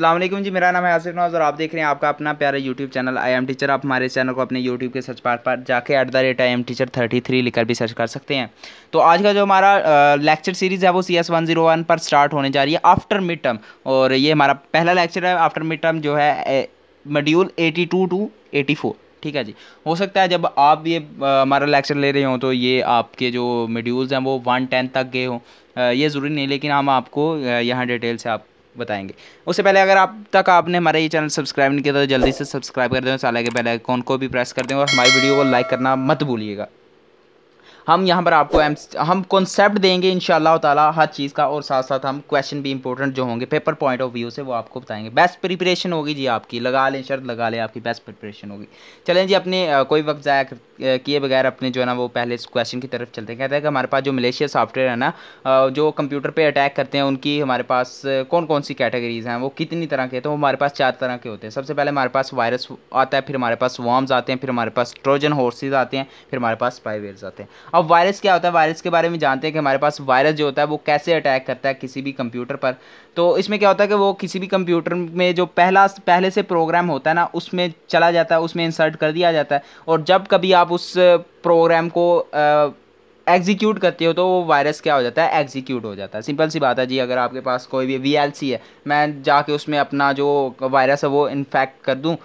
वालेकुम जी मेरा नाम है आसिफ नवाज और आप देख रहे हैं आपका अपना प्यारा YouTube channel I am teacher आप हमारे चैनल को अपने यूट्यूब के सर्च पार्ट पर जाके at the rate I am teacher thirty three लिखकर भी सर्च कर सकते हैं तो आज का जो हमारा लेक्चर सीरीज़ है वो C S one zero one पर स्टार्ट होने जा रही है आफ्टर मिड टर्म और ये हमारा पहला लेक्चर है आफ्टर मिड टर्म जो है module eighty two to eighty four ठीक है जी हो सकता है जब आप ये हमारा लेक्चर ले रहे हो तो ये आपके जो मेड्यूल्स हैं वो वन टेन तक गए हों ये ज़रूरी नहीं लेकिन हम आपको यहाँ डिटेल से आप बताएंगे उससे पहले अगर आप तक आपने हमारा ये चैनल सब्सक्राइब नहीं किया तो जल्दी से सब्सक्राइब कर दें साले के पहले आइकॉन को भी प्रेस कर दें और हमारी वीडियो को लाइक करना मत भूलिएगा हम यहाँ पर आपको एम हम कॉन्सेप्ट देंगे इन ताला हर चीज़ का और साथ साथ हम क्वेश्चन भी इंपॉर्टेंट जो होंगे पेपर पॉइंट ऑफ व्यू से वो आपको बताएंगे बेस्ट प्रिपरेशन होगी जी आपकी लगा लें शर्त लगा लें आपकी बेस्ट प्रिपरेशन होगी चलें जी अपने कोई वक्त ज़ाया किए बगैर अपने जो है ना वो पहले इस क्वेश्चन की तरफ चलते हैं कहते हैं कि हमारे पास जो मलेशिया सॉफ्टवेयर है ना जो कंप्यूटर पर अटैक करते हैं उनकी हमारे पास कौन कौन सी कैटेगरीज हैं वो कितनी तरह के तो हमारे पास चार तरह के होते हैं सबसे पहले हमारे पास वायरस आता है फिर हमारे पास वॉर्म्स आते हैं फिर हमारे पास ट्रोजन हॉर्सेज आते हैं फिर हमारे पास स्पाईवेयर आते हैं अब वायरस क्या होता है वायरस के बारे में जानते हैं कि हमारे पास वायरस जो होता है वो कैसे अटैक करता है किसी भी कंप्यूटर पर तो इसमें क्या होता है कि वो किसी भी कंप्यूटर में जो पहला पहले से प्रोग्राम होता है ना उसमें चला जाता है उसमें इंसर्ट कर दिया जाता है और जब कभी आप उस प्रोग्राम को आ, एग्जीक्यूट करती हो तो वो वायरस क्या हो जाता है एग्जीक्यूट हो जाता है सिंपल सी बात है जी अगर आपके पास कोई भी वी है मैं जाके उसमें अपना जो वायरस है वो इन्फेक्ट कर दूँ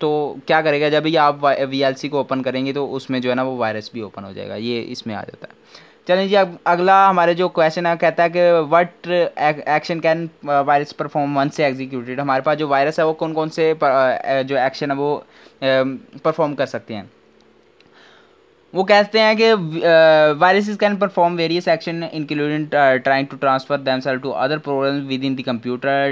तो क्या करेगा जब भी आप वी को ओपन करेंगे तो उसमें जो है ना वो वायरस भी ओपन हो जाएगा ये इसमें आ जाता है चलें जी अब अगला हमारे जो क्वेश्चन है कहता है कि what action can virus perform one से एग्जीक्यूटेड हमारे पास जो वायरस है वो कौन कौन से जो एक्शन है वो परफॉर्म कर सकते हैं वो कहते हैं कि viruses can perform various action including trying to transfer cell to other program within the computer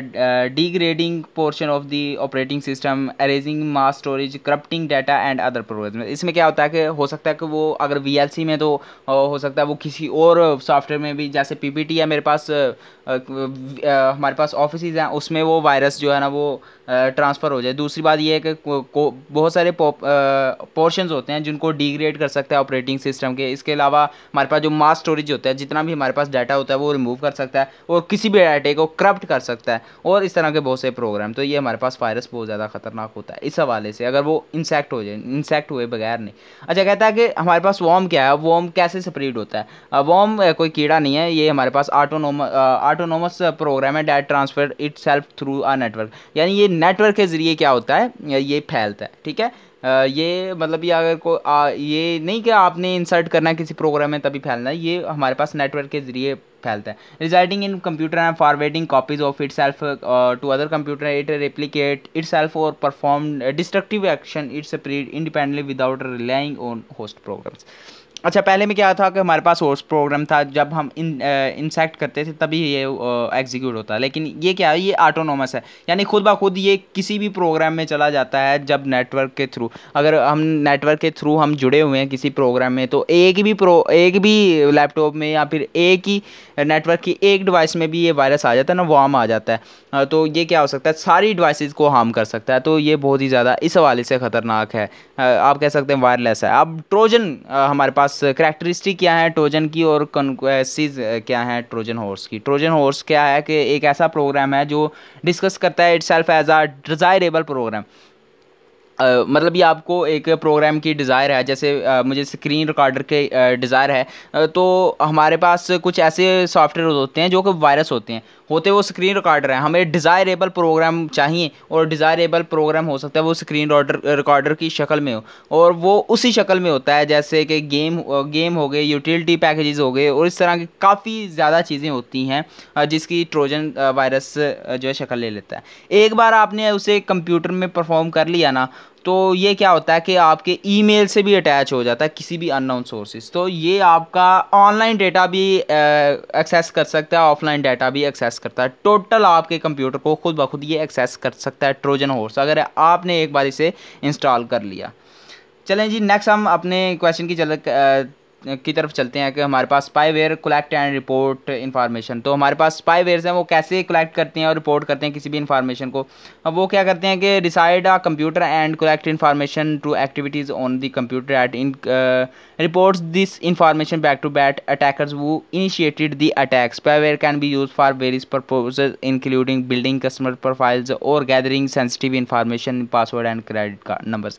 degrading portion of the operating system erasing mass storage corrupting data and other program इसमें क्या होता है कि हो सकता है कि वो अगर वी में तो uh, हो सकता है वो किसी और सॉफ्टवेयर में भी जैसे पी है मेरे पास uh, uh, हमारे पास ऑफिस हैं उसमें वो वायरस जो है ना वो ट्रांसफ़र हो जाए दूसरी बात यह है कि बहुत सारे पोर्शंस होते हैं जिनको डिग्रेड कर सकता है ऑपरेटिंग सिस्टम के इसके अलावा हमारे पास जो मास स्टोरेज होता है जितना भी हमारे पास डाटा होता है वो रिमूव कर सकता है और किसी भी डाटे को करप्ट कर सकता है और इस तरह के बहुत से प्रोग्राम तो ये हमारे पास वायरस बहुत ज़्यादा ख़तरनाक होता है इस हवाले से अगर वो इंसेक्ट हो जाए इंसेक्ट हुए बगैर नहीं अच्छा कहता है कि हमारे पास वॉम क्या है वॉम कैसे स्प्रीड होता है वॉम कोई कीड़ा नहीं है ये हमारे पास ऑटोनोम आटोनोमस प्रोग्राम है that transfer itself through a network यानी ये नेटवर्क के ज़रिए क्या होता है ये फैलता है ठीक है ये मतलब ये अगर को आ, ये नहीं कि आपने इंसर्ट करना है किसी प्रोग्राम में तभी फैलना है ये हमारे पास नेटवर्क के ज़रिए फैलता है residing in computer and forwarding copies of itself to other computer it replicate itself और perform destructive action its independently without relying on host programs अच्छा पहले में क्या था कि हमारे पास सोर्स प्रोग्राम था जब हम इन इंसेक्ट करते थे तभी ये एग्जीक्यूट होता लेकिन ये क्या है ये ऑटोनोमस है यानी खुद ब खुद ये किसी भी प्रोग्राम में चला जाता है जब नेटवर्क के थ्रू अगर हम नेटवर्क के थ्रू हम जुड़े हुए हैं किसी प्रोग्राम में तो एक भी प्रो एक भी लैपटॉप में या फिर एक ही नेटवर्क की एक डिवाइस में भी ये वायरस आ जाता है ना वार्म आ जाता है तो ये क्या हो सकता है सारी डिवाइसेस को हार्म कर सकता है तो ये बहुत ही ज़्यादा इस हवाले से ख़तरनाक है आप कह सकते हैं वायरलेस है अब ट्रोजन हमारे पास पास करेक्टरिस्टिक क्या है ट्रोजन की और कन्क्वेसिस क्या है ट्रोजन हॉर्स की ट्रोजन हॉर्स क्या है कि एक ऐसा प्रोग्राम है जो डिस्कस करता है itself as a desirable program मतलब ये आपको एक प्रोग्राम की डिज़ायर है जैसे आ, मुझे स्क्रीन रिकॉर्डर के डिज़ायर है तो हमारे पास कुछ ऐसे सॉफ्टवेयर होते हैं जो कि वायरस होते हैं होते वो स्क्रीन रिकॉर्डर हैं हमें डिज़ायरेबल प्रोग्राम चाहिए और डिज़ायरेबल प्रोग्राम हो सकता है वो स्क्रीन रिकॉर्डर की शक्ल में हो और वो उसी शक्ल में होता है जैसे कि गेम गेम हो गए यूटिलिटी पैकेजेस हो गए और इस तरह की काफ़ी ज़्यादा चीज़ें होती हैं जिसकी ट्रोजन वायरस जो है शक्ल ले लेता है एक बार आपने उसे कंप्यूटर में परफॉर्म कर लिया ना तो ये क्या होता है कि आपके ईमेल से भी अटैच हो जाता है किसी भी अननोन सोर्सेज तो ये आपका ऑनलाइन डेटा भी एक्सेस कर सकता है ऑफलाइन डेटा भी एक्सेस करता है टोटल आपके कंप्यूटर को खुद ब खुद ये एक्सेस कर सकता है ट्रोजन हॉर्स अगर आपने एक बार इसे इंस्टॉल कर लिया चलें जी नेक्स्ट हम अपने क्वेश्चन की चल की तरफ चलते हैं कि हमारे पास spyware collect and report information तो हमारे पास स्पाईवेयर्स हैं वो कैसे कलेक्ट करते हैं और रिपोर्ट करते हैं किसी भी इन्फॉर्मेशन को अब वो क्या करते हैं कि decide a computer and collect information to activities on the computer at in reports this information back to bat attackers वो initiated the attack spyware can be use for various purpose including building customer profiles और gathering sensitive information password and credit card numbers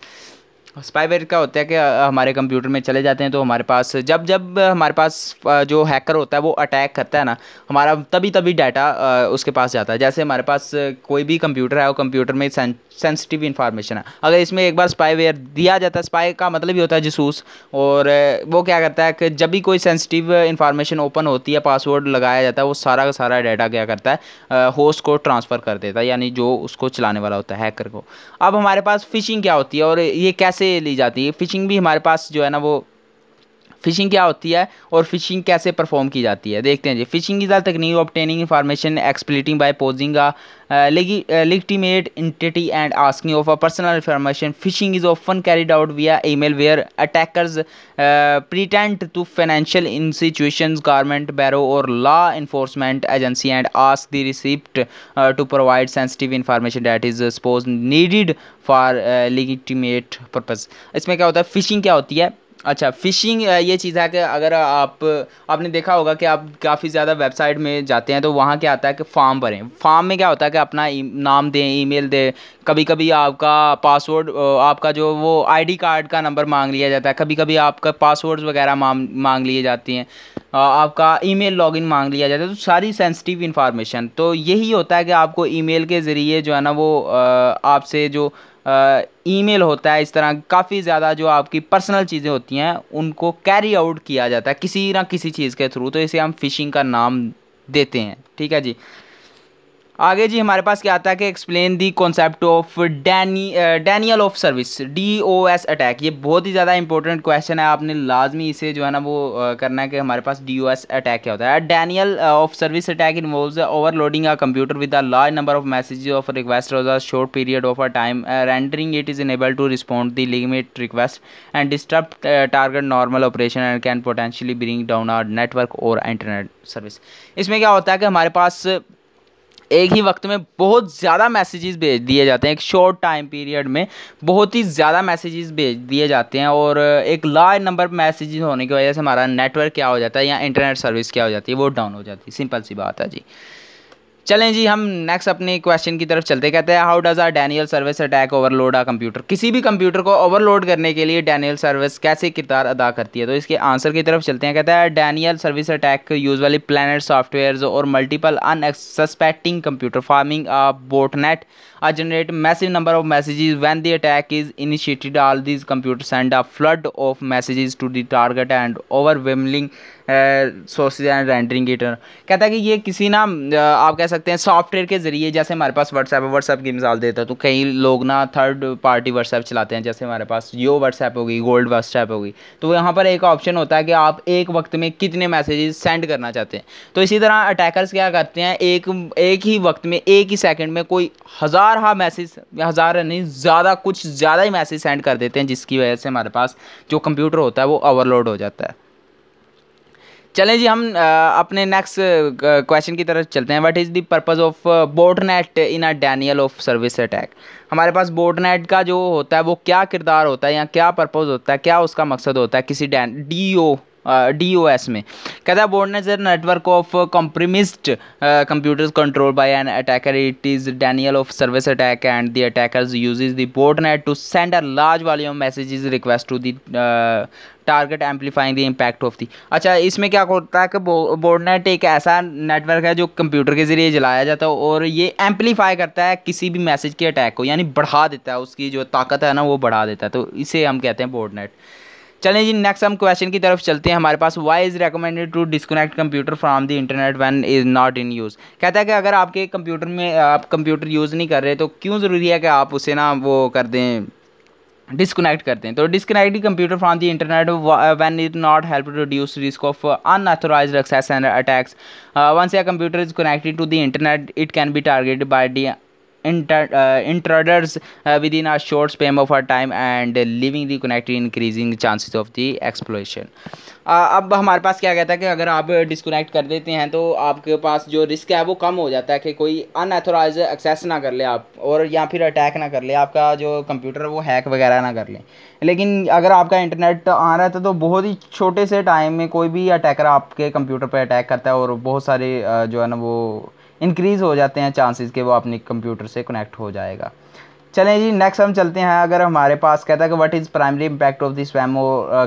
spyware का होता है कि हमारे computer में चले जाते हैं तो हमारे पास जब जब हमारे पास जो हैकर होता है वो अटैक करता है ना हमारा तभी तभी डाटा उसके पास जाता है जैसे हमारे पास कोई भी कंप्यूटर है वो कंप्यूटर में सेंसिटिव इंफॉर्मेशन है अगर इसमें एक बार स्पाईवेयर दिया जाता है स्पाई का मतलब ही होता है जसूस और वो क्या करता है कि जब भी कोई सेंसिटिव इंफॉर्मेशन ओपन होती है पासवर्ड लगाया जाता है वो सारा का सारा डाटा क्या करता है होस्ट को ट्रांसफ़र कर देता है यानी जो उसको चलाने वाला होता है हैकर को अब हमारे पास फ़िशिंग क्या होती है और ये कैसे से ली जाती है फ़िशिंग भी हमारे पास जो है ना वो फिशिंग क्या होती है और फिशिंग कैसे परफॉर्म की जाती है देखते हैं जी फिशिंग इज़ द तकनीक obtaining information exploiting by posing legitimate entity and asking of a personal information phishing is often carried out via email where attackers pretend to financial institution government bureau और law enforcement agency and ask the recipient to provide sensitive information that is suppose needed for legitimate purpose इसमें क्या होता है fishing क्या होती है अच्छा phishing ये चीज़ है कि अगर आप आपने देखा होगा कि आप काफ़ी ज़्यादा वेबसाइट में जाते हैं तो वहाँ क्या आता है कि फॉर्म भरें फॉर्म में क्या होता है कि अपना e, नाम दें ईमेल दें कभी कभी आपका पासवर्ड आपका जो वो आईडी कार्ड का नंबर मांग लिया जाता है कभी कभी आपका पासवर्ड वगैरह मांग मांग लिए जाते हैं आपका ईमेल लॉगिन मांग लिया जाता है तो सारी सेंसिटिव इन्फॉर्मेशन तो यही होता है कि आपको ईमेल के ज़रिए जो है ना वो आपसे जो ईमेल होता है इस तरह काफ़ी ज़्यादा जो आपकी पर्सनल चीज़ें होती हैं उनको कैरी आउट किया जाता है किसी ना किसी चीज़ के थ्रू तो इसे हम फिशिंग का नाम देते हैं ठीक है जी आगे जी हमारे पास क्या आता है कि explain the concept of deni denial of service D O S attack ये बहुत ही ज़्यादा इंपॉर्टेंट क्वेश्चन है आपने लाजमी इसे जो है ना वो uh, करना है कि हमारे पास डी ओ एस अटैक क्या होता है denial of service attack involve overloading a computer with a large number of message of request as a short period of a time rendering it is enable to respond the limit request and disturb target normal operation and can potentially bring down are network और internet service इसमें क्या होता है कि हमारे पास एक ही वक्त में बहुत ज़्यादा मैसेजेस भेज दिए जाते हैं एक शॉर्ट टाइम पीरियड में बहुत ही ज़्यादा मैसेजेस भेज दिए जाते हैं और एक लार्ज नंबर मैसेजेस होने की वजह से हमारा नेटवर्क क्या हो जाता है या इंटरनेट सर्विस क्या हो जाती है वो डाउन हो जाती है सिंपल सी बात है जी चलें जी हम नेक्स्ट अपने क्वेश्चन की तरफ चलते कहते हैं how does are denial service attack overload a computer किसी भी कंप्यूटर को ओवरलोड करने के लिए डैनियल सर्विस कैसे किरदार अदा करती है तो इसके आंसर की तरफ चलते हैं कहते हैं denial service attack usually plant software और multiple unsuspecting computer farming botnet generate message number of of when the attack is initiated all all computer computers a flood of of to the target and overwhelming sources and rendering एटर कहता है कि ये किसी ना आप कह सकते हैं सॉफ्टवेयर के ज़रिए जैसे हमारे पास व्हाट्सएप है व्हाट्सएप की मिसाल देता है तो कई लोग ना थर्ड पार्टी व्हाट्सएप चलाते हैं जैसे हमारे पास जियो व्हाट्सएप होगी गोल्ड व्हाट्सएप होगी तो यहाँ पर एक ऑप्शन होता है कि आप एक वक्त में कितने मैसेजेस सेंड करना चाहते हैं तो इसी तरह अटैकर्स क्या करते हैं एक एक ही वक्त में एक ही सेकेंड में कोई हज़ार हज़ार हाँ मैसेज हज़ार नहीं ज़्यादा कुछ ज़्यादा ही मैसेज सेंड कर देते हैं जिसकी वजह से हमारे पास जो कंप्यूटर होता है वो ओवरलोड हो जाता है चलें जी हम अपने नेक्स्ट क्वेश्चन की तरफ चलते हैं what is the purpose of botnet in a denial of service attack हमारे पास बोटनेट का जो होता है वो क्या किरदार होता है या क्या पर्पज़ होता है क्या उसका मकसद होता है किसी डैन D O D O S में कहता है बोर्ड जर network of compromised computers control by an attacker it is denial of service attack and the attackers use the botnet to send a large volume is request to the target amplifying the impact of the अच्छा इसमें क्या होता है कि board net एक ऐसा network है जो कंप्यूटर के ज़रिए जलाया जाता है और ये एम्पलीफाई करता है किसी भी मैसेज के अटैक को यानी बढ़ा देता है उसकी जो ताकत है ना वो बढ़ा देता है तो इसे हम कहते हैं बोर्ड नेट चलें जी नेक्स्ट हम क्वेश्चन की तरफ चलते हैं हमारे पास why is recommended to disconnect computer from the internet when is not in use कहता है कि अगर आपके कंप्यूटर में आप कंप्यूटर यूज़ नहीं कर रहे तो क्यों ज़रूरी है कि आप उसे ना वो कर दें डिसकनेक्ट करते हैं तो disconnect computer from the internet when it not help reduce risk of unauthorize access and attacks once या computer is connected to the internet it can be targeted by the Uh, intruders uh, within a short span of are time and leaving the connected increasing chances of the exploration uh, अब हमारे पास क्या कहता है कि अगर आप डिसकोनेक्ट कर देते हैं तो आपके पास जो रिस्क है वो कम हो जाता है कि कोई अनऑथोराइज एक्सेस ना कर ले आप और या फिर अटैक ना कर ले आपका जो कंप्यूटर वो हैक वगैरह ना कर ले लेकिन अगर आपका इंटरनेट आ रहा था तो, तो बहुत ही छोटे से टाइम में कोई भी अटैकर आपके कंप्यूटर पर अटैक करता है और बहुत सारे जो है ना वो इंक्रीज़ हो जाते हैं चांसेस के वो अपने कंप्यूटर से कनेक्ट हो जाएगा चलें जी नेक्स्ट हम चलते हैं अगर हमारे पास कहता है कि what is primary impact of the spam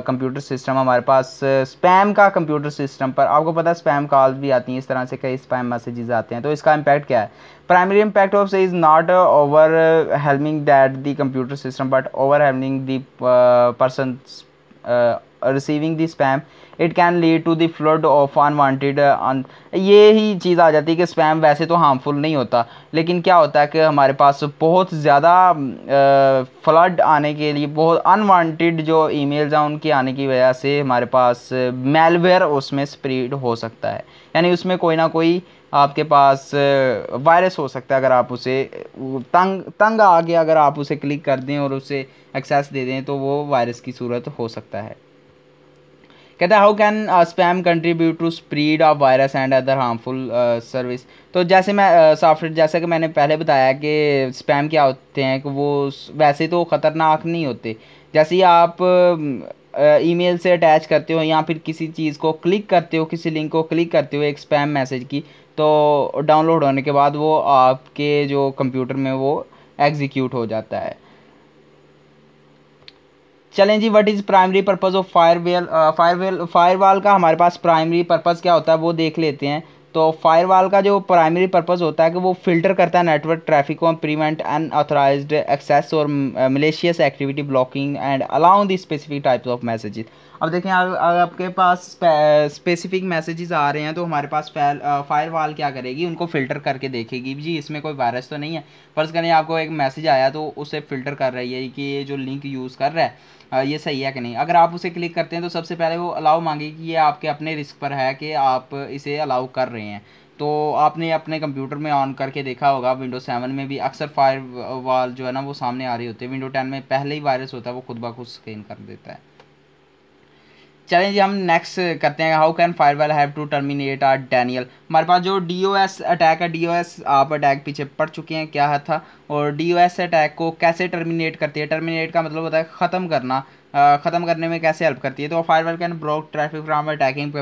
computer system हमारे पास स्पैम का कंप्यूटर सिस्टम पर आपको पता है स्पैम कॉल भी आती हैं इस तरह से कई स्पैम मैसेजेस आते हैं तो इसका इम्पैक्ट क्या है primary impact of is not overwhelming that the computer system but overwhelming the person receiving the spam it can lead to the flood of unwanted ये ही चीज़ आ जाती है कि स्पैम वैसे तो हार्मफुल नहीं होता लेकिन क्या होता है कि हमारे पास बहुत ज़्यादा फ्लड uh, आने के लिए बहुत अनवांटेड जो ईमेल्स हैं उनके आने की वजह से हमारे पास मेलवेयर उसमें स्प्रीड हो सकता है यानी उसमें कोई ना कोई आपके पास वायरस हो सकता है अगर आप उसे तंग तंग आ गया अगर आप उसे क्लिक कर दें और उसे एक्सेस दे दें तो वो वायरस की सूरत हो सकता है कहते हैं how can spam contribute to spread of virus and other harmful service तो जैसे मैं सॉफ्टवेयर uh, जैसा कि मैंने पहले बताया कि स्पैम क्या होते हैं कि वो वैसे तो ख़तरनाक नहीं होते जैसे ही आप ईमेल uh, से अटैच करते हो या फिर किसी चीज़ को क्लिक करते हो किसी लिंक को क्लिक करते हो एक स्पैम मैसेज की तो डाउनलोड होने के बाद वो आपके जो कंप्यूटर में वो एग्जीक्यूट हो जाता है चलें जी what is primary purpose of firewall firewall firewall का हमारे पास प्राइमरी पर्पज़ क्या होता है वो देख लेते हैं तो फायरवाल का जो प्राइमरी पर्पज़ होता है कि वो फिल्टर करता है नेटवर्क ट्रैफिक को प्रिवेंट अनऑथराइज एक्सेस और malicious activity blocking and allow the specific types of messages अब देखें अगर आपके पास स्पेसिफिक मैसेजेस आ रहे हैं तो हमारे पास फायर वाल क्या करेगी उनको फ़िल्टर करके देखेगी जी इसमें कोई वायरस तो नहीं है फ़र्ज़ करें आपको एक मैसेज आया तो उसे फ़िल्टर कर रही है कि ये जो लिंक यूज़ कर रहा है ये सही है कि नहीं अगर आप उसे क्लिक करते हैं तो सबसे पहले वो अलाउ मांगेगी कि ये आपके अपने रिस्क पर है कि आप इसे अलाउ कर रहे हैं तो आपने अपने कंप्यूटर में ऑन करके देखा होगा विंडो सेवन में भी अक्सर फायर वाल जो है ना वो सामने आ रही होती है विंडो टेन में पहले ही वायरस होता है वो खुद ब खुद स्कैन कर देता है चलें जी हम नेक्स्ट करते हैं how can firewall have to terminate are denial हमारे पास जो डी ओ एस अटैक है डी ओ एस आप अटैक पीछे पढ़ चुके हैं क्या था और डी ओ एस अटैक को कैसे टर्मिनेट करते हैं टर्मिनेट का मतलब होता है ख़त्म करना ख़त्म करने में कैसे हेल्प करती है तो firewall can block traffic from attacking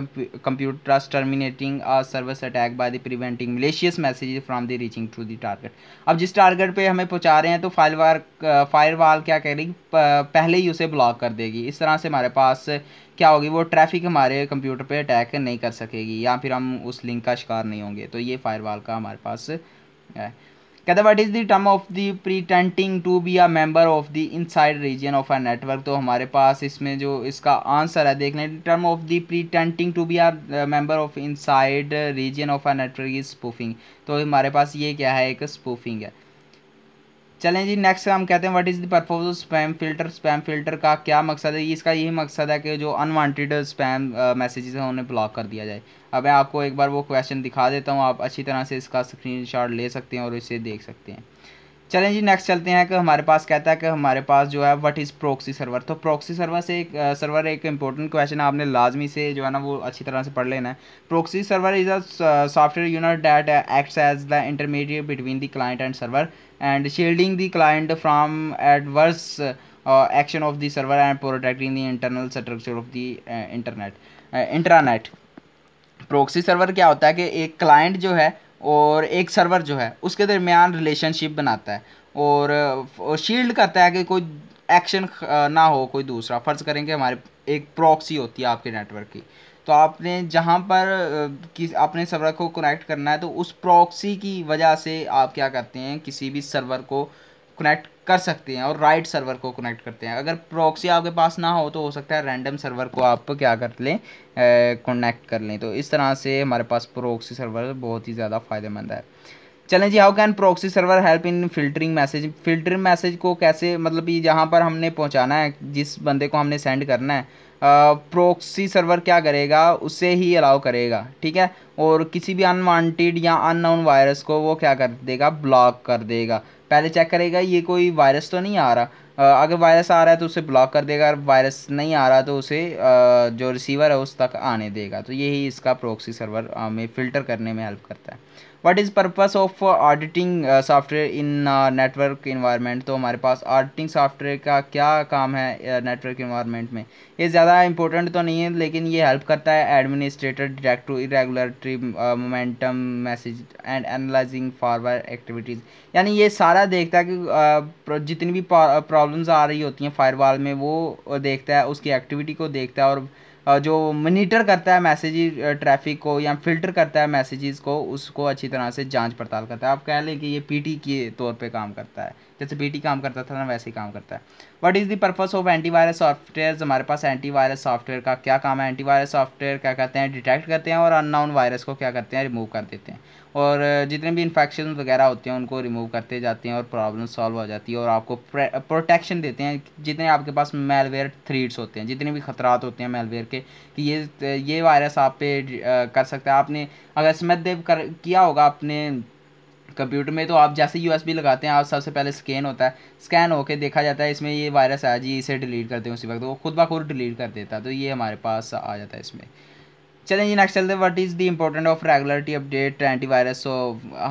computers terminating service attack by the preventing malicious message from the reaching to the target अब जिस टारगेट पे हमें पहुंचा रहे हैं तो फायरवार फायरवाल क्या करेगी पहले ही उसे ब्लॉक कर देगी इस तरह से हमारे पास क्या होगी वो ट्रैफिक हमारे कंप्यूटर पर अटैक नहीं कर सकेगी या फिर हम उस लिंक का शिकार नहीं होंगे तो ये फायरवाल का हमारे पास है कहते what is the term of the pretending to be a member of the inside region of a network तो हमारे पास इसमें जो इसका आंसर है देखने term of the pretending to be a member of inside region of a network is spoofing तो हमारे पास ये क्या है एक स्पूफिंग है चलें जी नेक्स्ट हम कहते हैं what is the purpose of spam filter spam filter का क्या मकसद है इसका यही मकसद है कि जो अनवांटेड स्पैम मैसेजेस हैं उन्हें ब्लॉक कर दिया जाए अब मैं आपको एक बार वो क्वेश्चन दिखा देता हूँ आप अच्छी तरह से इसका स्क्रीनशॉट ले सकते हैं और इसे देख सकते हैं चलें जी नेक्स्ट चलते हैं कि हमारे पास कहता है कि हमारे पास जो है व्हाट इज़ प्रोक्सी सर्वर तो प्रोक्सी सर्वर से एक सर्वर एक इंपॉर्टेंट क्वेश्चन आपने लाजमी से जो है ना वो अच्छी तरह से पढ़ लेना है proxy server is a software unit that acts as the intermediate between the client and server and shielding the client from adverse action of the server and protecting the internal structure of the internet intranet proxy server क्या होता है कि एक client जो है और एक server जो है उसके दरमियान रिलेशनशिप बनाता है और शील्ड करता है कि कोई एक्शन ना हो कोई दूसरा फ़र्ज़ करेंगे हमारे एक प्रॉक्सी होती है आपके नेटवर्क की तो आपने जहाँ पर किस अपने सर्वर को कनेक्ट करना है तो उस प्रॉक्सी की वजह से आप क्या करते हैं किसी भी सर्वर को कनेक्ट कर सकते हैं और राइट सर्वर को कनेक्ट करते हैं अगर प्रॉक्सी आपके पास ना हो तो हो सकता है रैंडम सर्वर को आप क्या कर लें कनेक्ट कर लें तो इस तरह से हमारे पास प्रॉक्सी सर्वर बहुत ही ज़्यादा फ़ायदेमंद है चलें जी how can proxy server help in filtering message filtering message को कैसे मतलब ये जहाँ पर हमने पहुँचाना है जिस बंदे को हमने सेंड करना है प्रोक्सी सर्वर क्या करेगा उसे ही अलाउ करेगा ठीक है और किसी भी अनवांटेड या अननाउन वायरस को वो क्या कर देगा ब्लॉक कर देगा पहले चेक करेगा ये कोई वायरस तो नहीं आ रहा अगर वायरस आ रहा है तो उसे ब्लॉक कर देगा अगर वायरस नहीं आ रहा तो उसे जो रिसीवर है उस तक आने देगा तो यही इसका प्रोक्सी सर्वर हमें फ़िल्टर करने में हेल्प करता है what is purpose of auditing software in network environment तो हमारे पास ऑडिटिंग सॉफ्टवेयर का क्या काम है नेटवर्क uh, इन्वायरमेंट में ये ज़्यादा इंपॉर्टेंट तो नहीं है लेकिन ये हेल्प करता है administrator to irregulatory momentum message and analysing forward activities यानी ये सारा देखता है कि uh, जितनी भी प्रॉब्लम्स uh, आ रही होती हैं फायरवाल में वो देखता है उसकी एक्टिविटी को देखता है और जो मनीटर करता है मैसेज ट्रैफिक को या फिल्टर करता है मैसेजेस को उसको अच्छी तरह से जांच पड़ताल करता है आप कह लें कि ये पीटी के तौर पे काम करता है जैसे बी काम करता था ना वैसे ही काम करता है what is the purpose of antivirus software हमारे पास एंटीवायरस सॉफ्टवेयर का क्या काम है एंटीवायरस सॉफ्टवेयर क्या करते हैं डिटेक्ट करते हैं और अननाउन वायरस को क्या करते हैं रिमूव कर देते हैं और जितने भी इन्फेक्शन वगैरह होते हैं उनको रिमूव करते जाते हैं और प्रॉब्लम सॉल्व हो जाती है और आपको प्रोटेक्शन देते हैं जितने आपके पास मेलवेयर थ्रीड्स होते हैं जितने भी खतरात होते हैं मेलवेयर के कि ये ये वायरस आप पे कर सकता है आपने अगर समझ देव कर किया होगा आपने कंप्यूटर में तो आप जैसे यू लगाते हैं आप सबसे पहले स्कैन होता है स्कैन होकर देखा जाता है इसमें ये वायरस आया जी इसे डिलीट करते हैं उसी वक्त वो खुद ब खुद डिलीट कर देता है तो ये हमारे पास आ जाता है इसमें चलें जी नेक्स्ट चलते हैं what is the important of regularity update antivirus so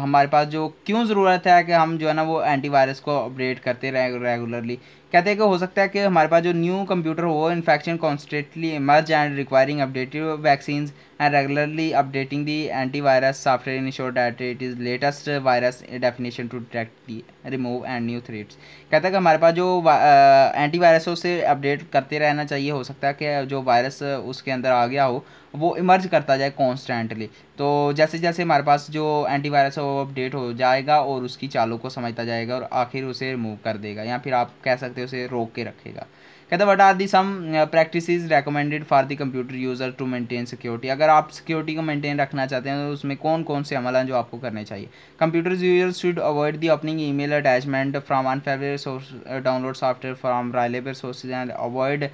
हमारे पास जो क्यों ज़रूरत है कि हम जो है ना वो एंटीवायरस को अपडेट करते रहें रेगुलरली कहते हैं कि हो सकता है कि हमारे पास जो न्यू कंप्यूटर हो infection constantly emerge and requiring updated vaccine and regularly updating the antivirus software ensure that it is latest virus definition to detect remove and new threats कहते हैं कि हमारे पास जो एंटी वायरस से update करते रहना चाहिए हो सकता है कि जो वायरस उसके अंदर आ गया हो वो इमर्ज करता जाए कॉन्स्टेंटली तो जैसे जैसे हमारे पास जो एंटीवायरस है वो अपडेट हो जाएगा और उसकी चालों को समझता जाएगा और आखिर उसे रिमूव कर देगा या फिर आप कह सकते हो उसे रोक के रखेगा कहते what are the some practice recommended for the computer user to maintain security अगर आप सिक्योरिटी को मेंटेन रखना चाहते हैं तो उसमें कौन कौन से अमल हैं जो आपको करने चाहिए computer user should avoid the opening email attachment from unfavourite source download software from reliable sources and avoid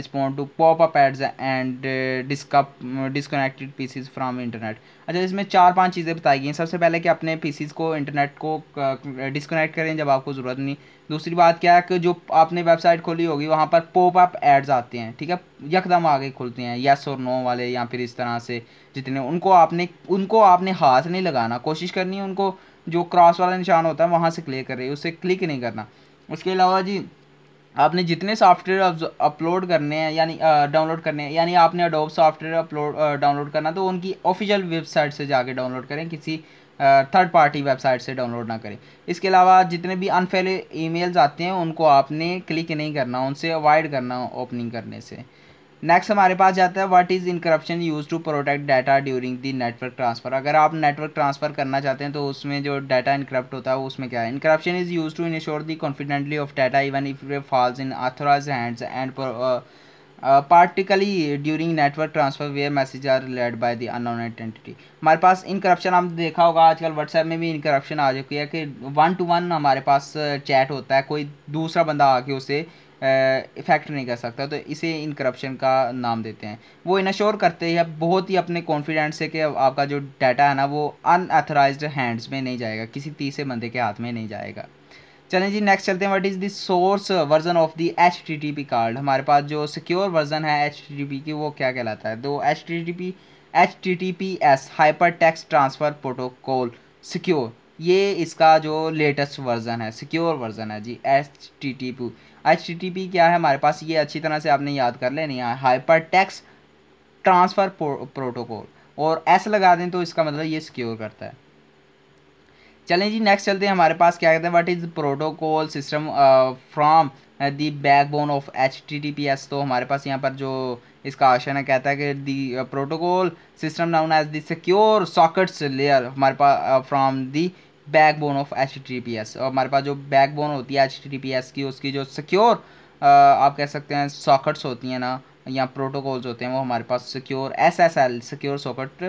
respond to pop up ads and disconnected disconnected PCs from internet अच्छा इसमें चार पांच चीज़ें बताई गई हैं सबसे पहले कि अपने पीसीज को इंटरनेट को डिसकनेक्ट करें जब आपको ज़रूरत नहीं दूसरी बात क्या है कि जो आपने वेबसाइट खोली होगी वहाँ पर पोप अप एड्स आते हैं ठीक है यकदम आगे खुलते हैं यस और नो वाले या फिर इस तरह से जितने उनको आपने उनको आपने हाथ नहीं लगाना कोशिश करनी है उनको जो क्रॉस वाला निशान होता है वहाँ से क्लिक करें उसे क्लिक नहीं करना उसके अलावा जी आपने जितने सॉफ्टवेयर अपलोड करने हैं यानी डाउनलोड करने हैं यानी आपने अडोब सॉफ्टवेयर अपलोड डाउनलोड करना तो उनकी ऑफिशियल वेबसाइट से जाके डाउनलोड करें किसी थर्ड पार्टी वेबसाइट से डाउनलोड ना करें इसके अलावा जितने भी अनफेल ईमेल्स आते हैं उनको आपने क्लिक नहीं करना उनसे अवॉइड करना ओपनिंग करने से नेक्स्ट हमारे पास जाता है what is encryption use to protect data during the network transfer अगर आप नेटवर्क ट्रांसफ़र करना चाहते हैं तो उसमें जो डाटा इनक्रप्ट होता है उसमें क्या है encryption is use to ensure the confidently of data even if falls in authorise hands and particularly during network transfer where message are led by the unknown identity हमारे पास इन करप्शन हम देखा होगा आजकल व्हाट्सएप में भी in corruption आ चुकी है कि वन टू वन हमारे पास चैट uh, होता है कोई दूसरा बंदा आके उसे इफ़ेक्ट नहीं कर सकता तो इसे इन करप्शन का नाम देते हैं वो इनश्योर करते हैं बहुत ही अपने कॉन्फिडेंस से कि आपका जो डाटा है ना वो अनऑथराइज हैंड्स में नहीं जाएगा किसी तीसरे बंदे के हाथ में नहीं जाएगा चलें जी नेक्स्ट चलते हैं what is the source version of the H T T P card हमारे पास जो सिक्योर वर्जन है एच टी टी पी की वो क्या कहलाता है तो H T T P H T T P S hyper text transfer protocol secure ये इसका जो लेटेस्ट वर्जन है सिक्योर वर्जन है जी H T T P H क्या है हमारे पास ये अच्छी तरह से आपने याद कर लेनी है हाइपर टेक्स ट्रांसफ़र प्रोटोकॉल और एस लगा दें तो इसका मतलब ये सिक्योर करता है चलें जी नेक्स्ट चलते हैं हमारे पास क्या कहते हैं what is protocol system from the backbone of H T T P S तो हमारे पास यहाँ पर जो इसका आशन है कहता है कि the protocol system known as the secure sockets layer हमारे पास from the backbone of H और हमारे पास जो बैकबोन होती है एच की उसकी जो सिक्योर आप कह सकते हैं सॉकेट्स होती हैं ना या प्रोटोकॉल्स होते हैं वो हमारे पास secure S S L secure socket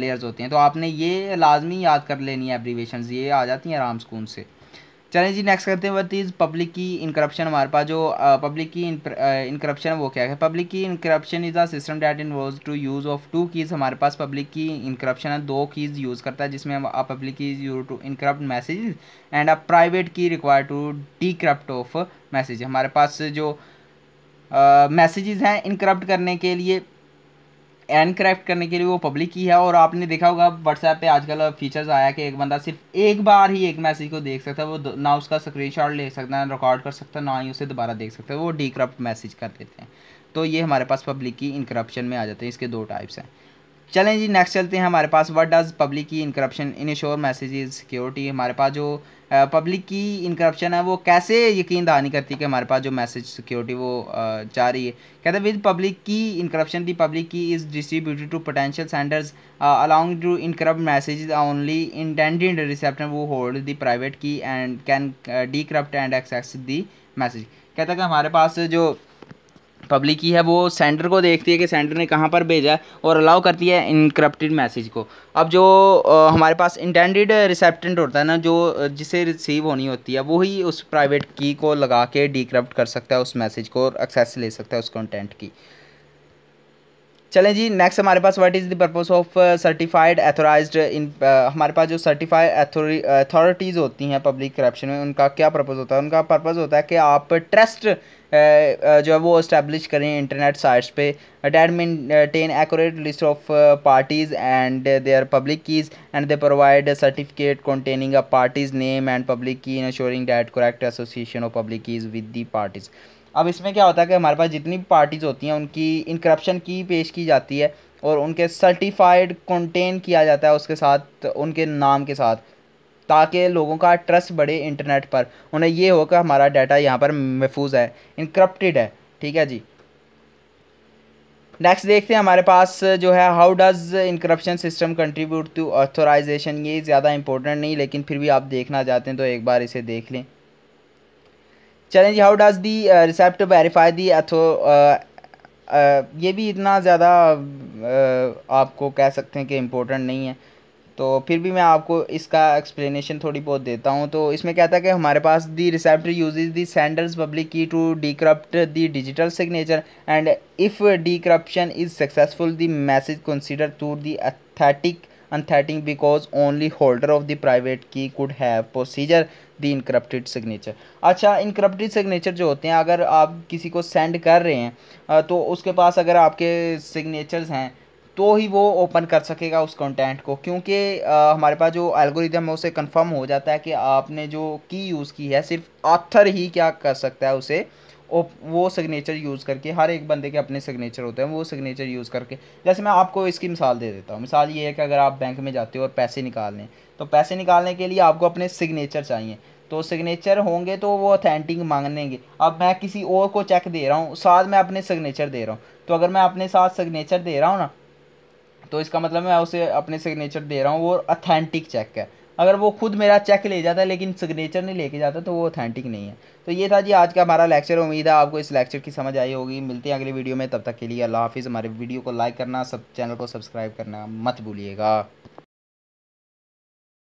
layers होती हैं तो आपने ये लाजमी याद कर लेनी है एब्रीवेशन ये आ जाती हैं आराम सुकून से चलें जी नेक्स्ट करते हैं what is public key encryption हमारे पास जो पब्लिक की इनक्रप्शन वो क्या है public key encryption is a system that was to use of two keys हमारे पास पब्लिक की इनक्रप्शन है दो कीज़ यूज़ करता है जिसमें public key use to encrypt message and a private key require to corrupt of message हमारे पास जो मैसेज हैं इनक्रप्ट करने के लिए एनक्राफ्ट करने के लिए वो पब्लिक की है और आपने देखा होगा व्हाट्सएप पे आजकल फीचर्स आया कि एक बंदा सिर्फ एक बार ही एक मैसेज को देख सकता है वो ना उसका स्क्रीन ले सकता है रिकॉर्ड कर सकता है ना ही उसे दोबारा देख सकता है वो डीक्रप्ट मैसेज कर देते हैं तो ये हमारे पास पब्लिक की इनक्रप्शन में आ जाते हैं इसके दो टाइप्स हैं चलें जी नेक्स्ट चलते हैं हमारे पास what does public key encryption ensure message security हमारे पास जो पब्लिक की इनक्रप्शन है वो कैसे यकीन दहानी करती है कि हमारे पास जो मैसेज सिक्योरिटी वो जा रही है कहते हैं with public key encryption the public key is distributed to potential senders along to encrypt message only intended receptor वो hold the private key and can decrypt and access the message कहता है कि हमारे पास जो public ही है वो sender को देखती है कि सेंडर ने कहाँ पर भेजा है और अलाउ करती है इनक्रप्टेड मैसेज को अब जो आ, हमारे पास इंटेंडेड रिसेप्टेंट होता है ना जो जिसे रिसीव होनी होती है वो ही उस प्राइवेट की को लगा के डिक्रप्ट कर सकता है उस मैसेज को और एक्सेस ले सकता है उस कंटेंट की चलें जी नेक्स्ट हमारे पास what is the purpose of certified authorise in हमारे पास जो सर्टिफाइड अथॉरिटीज़ होती हैं पब्लिक करप्शन में उनका क्या पर्पस होता है उनका पर्पस होता है कि आप ट्रस्ट जो है वो इस्टेब्लिश करें इंटरनेट साइट्स पे mean maintain exact list of parties and they are public keys and they provide certificate a parties name and public key in ensuring that correct association of public keys with the parties अब इसमें क्या होता है कि हमारे पास जितनी भी parties होती हैं उनकी इनक्रप्शन की पेश की जाती है और उनके सर्टिफाइड कंटेन किया जाता है उसके साथ उनके नाम के साथ ताकि लोगों का ट्रस्ट बढ़े इंटरनेट पर उन्हें ये हो कि हमारा डाटा यहाँ पर महफूज है इनक्रप्टिड है ठीक है जी नेक्स्ट देखते हैं हमारे पास जो है how does encryption system contribute to authorisation ये ज़्यादा इंपॉर्टेंट नहीं लेकिन फिर भी आप देखना चाहते हैं तो एक बार इसे देख लें चलें जी how does the recept verify the अथो ये भी इतना ज़्यादा uh, आपको कह सकते हैं कि इम्पोर्टेंट नहीं है तो फिर भी मैं आपको इसका एक्सप्लेनेशन थोड़ी बहुत देता हूँ तो इसमें क्या था कि हमारे पास the receptor uses the senders public key to decrypt the digital signature and if decryption is successful the message consider to the authentic unthreatening because only holder of the private key could have procedure the encrypted signature अच्छा encrypted signature जो होते हैं अगर आप किसी को send कर रहे हैं तो उसके पास अगर आपके सिग्नेचर्स हैं तो ही वो ओपन कर सकेगा उस कंटेंट को क्योंकि हमारे पास जो एल्गोरिदम है उसे कंफर्म हो जाता है कि आपने जो की यूज़ की है सिर्फ ऑथर ही क्या कर सकता है उसे वो सिग्नेचर यूज़ करके हर एक बंदे के अपने सिग्नेचर होते हैं वो सिग्नेचर यूज़ करके जैसे मैं आपको इसकी मिसाल दे देता हूँ मिसाल ये है कि अगर आप बैंक में जाते हो और पैसे निकालने तो पैसे निकालने के लिए आपको अपने सिग्नेचर चाहिए तो सिग्नेचर होंगे तो वो अथेंटिक मांगनेंगे अब मैं किसी और को चेक दे रहा हूँ साथ मैं अपने सिग्नेचर दे रहा हूँ तो अगर मैं अपने साथ सिग्नेचर दे रहा हूँ ना तो इसका मतलब मैं उसे अपने सिग्नेचर दे रहा हूँ वो अथेंटिक चेक है अगर वो खुद मेरा चेक ले जाता है लेकिन सिग्नेचर नहीं लेके जाता तो वो ऑथेंटिक नहीं है तो ये था जी आज का हमारा लेक्चर उम्मीद है आपको इस लेक्चर की समझ आई होगी मिलते हैं अगली वीडियो में तब तक के लिए अल्लाह हाफिज़ हमारे वीडियो को लाइक करना सब चैनल को सब्सक्राइब करना मत भूलिएगा